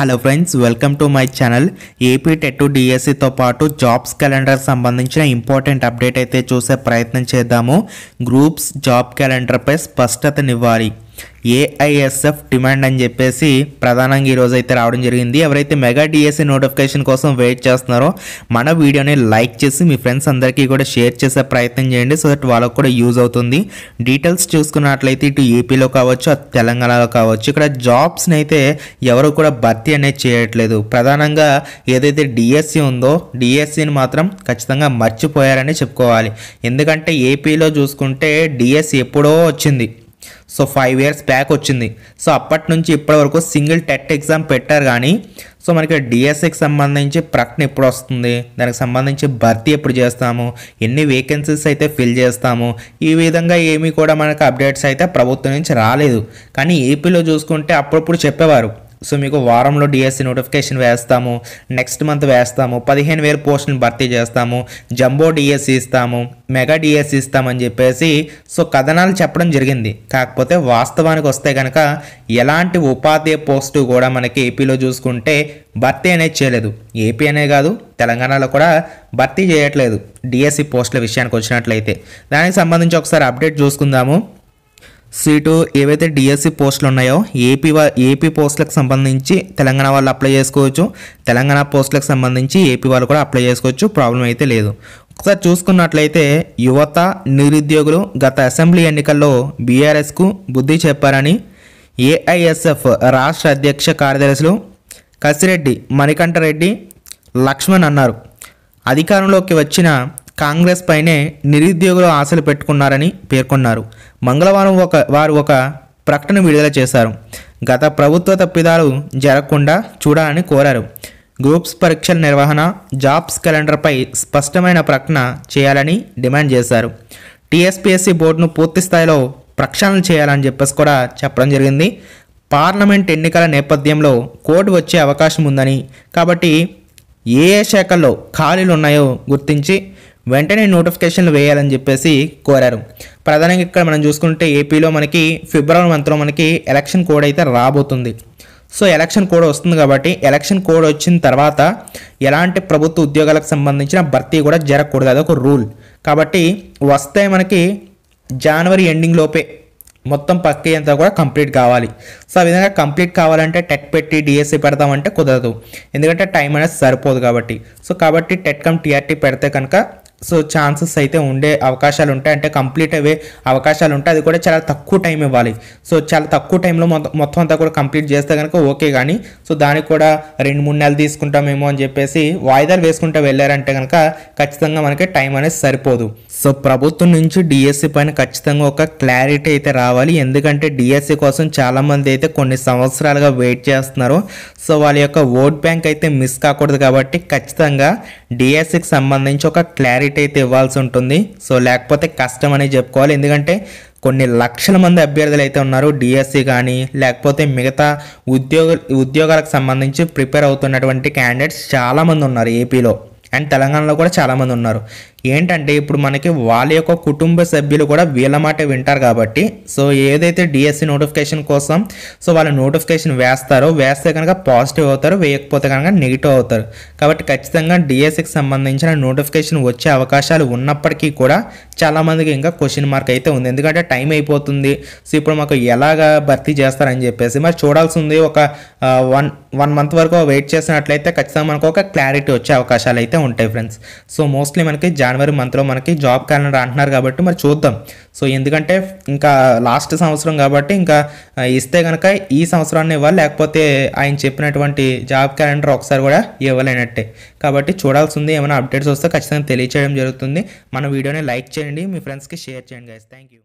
hello friends welcome to my channel AP TET డిఎస్సితో పాటు jobs calendar సంబంధించిన important update అయితే చూసే ప్రయత్నం చేద్దాము గ్రూప్స్ జాబ్ క్యాలెండర్పై స్పష్టతనివ్వాలి ఏఐఎస్ఎఫ్ డిమాండ్ అని చెప్పేసి ప్రధానంగా ఈరోజు అయితే రావడం జరిగింది ఎవరైతే మెగా డిఎస్సి నోటిఫికేషన్ కోసం వెయిట్ చేస్తున్నారో మన వీడియోని లైక్ చేసి మీ ఫ్రెండ్స్ అందరికీ కూడా షేర్ చేసే ప్రయత్నం చేయండి సో దట్ వాళ్ళకు కూడా యూజ్ అవుతుంది డీటెయిల్స్ చూసుకున్నట్లయితే ఇటు ఏపీలో కావచ్చు అటు తెలంగాణలో కావచ్చు ఇక్కడ జాబ్స్ని అయితే ఎవరు కూడా భర్తీ అనేది చేయట్లేదు ప్రధానంగా ఏదైతే డిఎస్సి ఉందో డిఎస్సిని మాత్రం ఖచ్చితంగా మర్చిపోయారని చెప్పుకోవాలి ఎందుకంటే ఏపీలో చూసుకుంటే డిఎస్సి ఎప్పుడో వచ్చింది సో ఫైవ్ ఇయర్స్ బ్యాక్ వచ్చింది సో అప్పటి నుంచి ఇప్పటివరకు సింగిల్ టెట్ ఎగ్జామ్ పెట్టారు కానీ సో మనకి డిఎస్సికి e సంబంధించి ప్రకటన ఎప్పుడు వస్తుంది దానికి సంబంధించి భర్తీ ఎప్పుడు చేస్తాము ఎన్ని వేకెన్సీస్ అయితే ఫిల్ చేస్తాము ఈ విధంగా ఏమీ కూడా మనకు అప్డేట్స్ అయితే ప్రభుత్వం నుంచి రాలేదు కానీ ఏపీలో చూసుకుంటే అప్పుడప్పుడు చెప్పేవారు సో మీకు వారంలో డిఎస్సి నోటిఫికేషన్ వేస్తాము నెక్స్ట్ మంత్ వేస్తాము పదిహేను వేలు పోస్టులను భర్తీ చేస్తాము జంబో డిఎస్సి ఇస్తాము మెగా డిఎస్సి ఇస్తామని చెప్పేసి సో కథనాలు చెప్పడం జరిగింది కాకపోతే వాస్తవానికి వస్తే కనుక ఎలాంటి ఉపాధి పోస్టు కూడా మనకి ఏపీలో చూసుకుంటే భర్తీ అనేది చేయలేదు ఏపీ అనే కాదు తెలంగాణలో కూడా భర్తీ చేయట్లేదు డిఎస్సి పోస్టుల విషయానికి వచ్చినట్లయితే దానికి సంబంధించి ఒకసారి అప్డేట్ చూసుకుందాము సీటు ఏవైతే డిఎస్సి e పోస్టులు ఉన్నాయో ఏపీ ఏపీ పోస్టులకు సంబంధించి తెలంగాణ వాళ్ళు అప్లై చేసుకోవచ్చు తెలంగాణ పోస్టులకు సంబంధించి ఏపీ వాళ్ళు కూడా అప్లై చేసుకోవచ్చు ప్రాబ్లం అయితే లేదు ఒకసారి చూసుకున్నట్లయితే యువత నిరుద్యోగులు గత అసెంబ్లీ ఎన్నికల్లో బీఆర్ఎస్కు బుద్ధి చెప్పారని ఏఐఎస్ఎఫ్ రాష్ట్ర అధ్యక్ష కార్యదర్శులు కసిరెడ్డి మణికంఠరెడ్డి లక్ష్మణ్ అన్నారు అధికారంలోకి వచ్చిన కాంగ్రెస్ పైనే నిరుద్యోగులు ఆశలు పెట్టుకున్నారని పేర్కొన్నారు మంగళవారం ఒక వారు ఒక ప్రకటన విడుదల చేశారు గత ప్రభుత్వ తప్పిదాలు జరగకుండా చూడాలని కోరారు గ్రూప్స్ పరీక్షల నిర్వహణ జాబ్స్ క్యాలెండర్పై స్పష్టమైన ప్రకటన చేయాలని డిమాండ్ చేశారు టీఎస్పీఎస్సీ బోర్డును పూర్తి స్థాయిలో ప్రక్షాళన చేయాలని చెప్పేసి కూడా చెప్పడం జరిగింది పార్లమెంట్ ఎన్నికల నేపథ్యంలో కోర్టు వచ్చే అవకాశం ఉందని కాబట్టి ఏ ఏ శాఖల్లో ఖాళీలు ఉన్నాయో గుర్తించి వెంటనే నోటిఫికేషన్లు వేయాలని చెప్పేసి కోరారు ప్రధానంగా ఇక్కడ మనం చూసుకుంటే ఏపీలో మనకి ఫిబ్రవరి మంత్లో మనకి ఎలక్షన్ కోడ్ అయితే రాబోతుంది సో ఎలక్షన్ కోడ్ వస్తుంది కాబట్టి ఎలక్షన్ కోడ్ వచ్చిన తర్వాత ఎలాంటి ప్రభుత్వ ఉద్యోగాలకు సంబంధించిన భర్తీ కూడా జరగకూడదు అదొక రూల్ కాబట్టి వస్తే మనకి జనవరి ఎండింగ్ లోపే మొత్తం పక్క అంతా కూడా కంప్లీట్ కావాలి సో ఆ విధంగా కంప్లీట్ కావాలంటే టెట్ పెట్టి డిఎస్సి పెడతామంటే కుదరదు ఎందుకంటే టైం అనేది సరిపోదు కాబట్టి సో కాబట్టి టెట్ కమ్ టీఆర్టీ పెడితే కనుక సో ఛాన్సెస్ అయితే ఉండే అవకాశాలు ఉంటాయి అంటే కంప్లీట్ అయ్యే అవకాశాలు ఉంటాయి అది కూడా చాలా తక్కువ టైం ఇవ్వాలి సో చాలా తక్కువ టైంలో మొత్తం అంతా కూడా కంప్లీట్ చేస్తే కనుక ఓకే కానీ సో దానికి కూడా రెండు మూడు నెలలు తీసుకుంటామేమో అని చెప్పేసి వాయిదాలు వేసుకుంటూ వెళ్ళారంటే కనుక ఖచ్చితంగా మనకి టైం అనేది సరిపోదు సో ప్రభుత్వం నుంచి డిఎస్సి పైన ఖచ్చితంగా ఒక క్లారిటీ అయితే రావాలి ఎందుకంటే డిఎస్సి కోసం చాలామంది అయితే కొన్ని సంవత్సరాలుగా వెయిట్ చేస్తున్నారు సో వాళ్ళ యొక్క ఓట్ బ్యాంక్ అయితే మిస్ కాకూడదు కాబట్టి ఖచ్చితంగా డిఎస్సికి సంబంధించి ఒక క్లారిటీ డేట్ అయితే ఇవ్వాల్సి ఉంటుంది సో లేకపోతే కష్టం అనేది చెప్పుకోవాలి ఎందుకంటే కొన్ని లక్షల మంది అభ్యర్థులు అయితే ఉన్నారు డిఎస్సి e కానీ లేకపోతే మిగతా ఉద్యోగ ఉద్యోగాలకు సంబంధించి ప్రిపేర్ అవుతున్నటువంటి క్యాండిడేట్స్ చాలామంది ఉన్నారు ఏపీలో అండ్ తెలంగాణలో కూడా చాలామంది ఉన్నారు ఏంటంటే ఇప్పుడు మనకి వాళ్ళ యొక్క కుటుంబ సభ్యులు కూడా వీళ్ళ మాట వింటారు కాబట్టి సో ఏదైతే డిఎస్సి నోటిఫికేషన్ e కోసం సో వాళ్ళ నోటిఫికేషన్ వేస్తారో వేస్తే కనుక పాజిటివ్ అవుతారు వేయకపోతే కనుక నెగిటివ్ అవుతారు కాబట్టి ఖచ్చితంగా డిఎస్సికి e సంబంధించిన నోటిఫికేషన్ వచ్చే అవకాశాలు ఉన్నప్పటికీ కూడా చాలామందికి ఇంకా క్వశ్చన్ మార్క్ అయితే ఉంది ఎందుకంటే టైం అయిపోతుంది సో ఇప్పుడు మాకు ఎలాగా భర్తీ చేస్తారని చెప్పేసి మరి చూడాల్సి ఉంది ఒక వన్ వన్ మంత్ వరకు వెయిట్ చేసినట్లయితే ఖచ్చితంగా మనకు ఒక క్లారిటీ వచ్చే అవకాశాలు అయితే ఉంటాయి ఫ్రెండ్స్ సో మోస్ట్లీ మనకి జనవరి మంత్లో మనకి జాబ్ క్యాలెండర్ అంటున్నారు కాబట్టి మరి చూద్దాం సో ఎందుకంటే ఇంకా లాస్ట్ సంవత్సరం కాబట్టి ఇంకా ఇస్తే కనుక ఈ సంవత్సరాన్ని ఇవ్వాలి లేకపోతే ఆయన చెప్పినటువంటి జాబ్ క్యాలెండర్ ఒకసారి కూడా ఇవ్వలేనట్టే కాబట్టి చూడాల్సింది ఏమైనా అప్డేట్స్ వస్తే ఖచ్చితంగా తెలియచేయడం జరుగుతుంది మన వీడియోని లైక్ చేయండి फ्रेंड्स की शेयर चैन गैस थैंक यू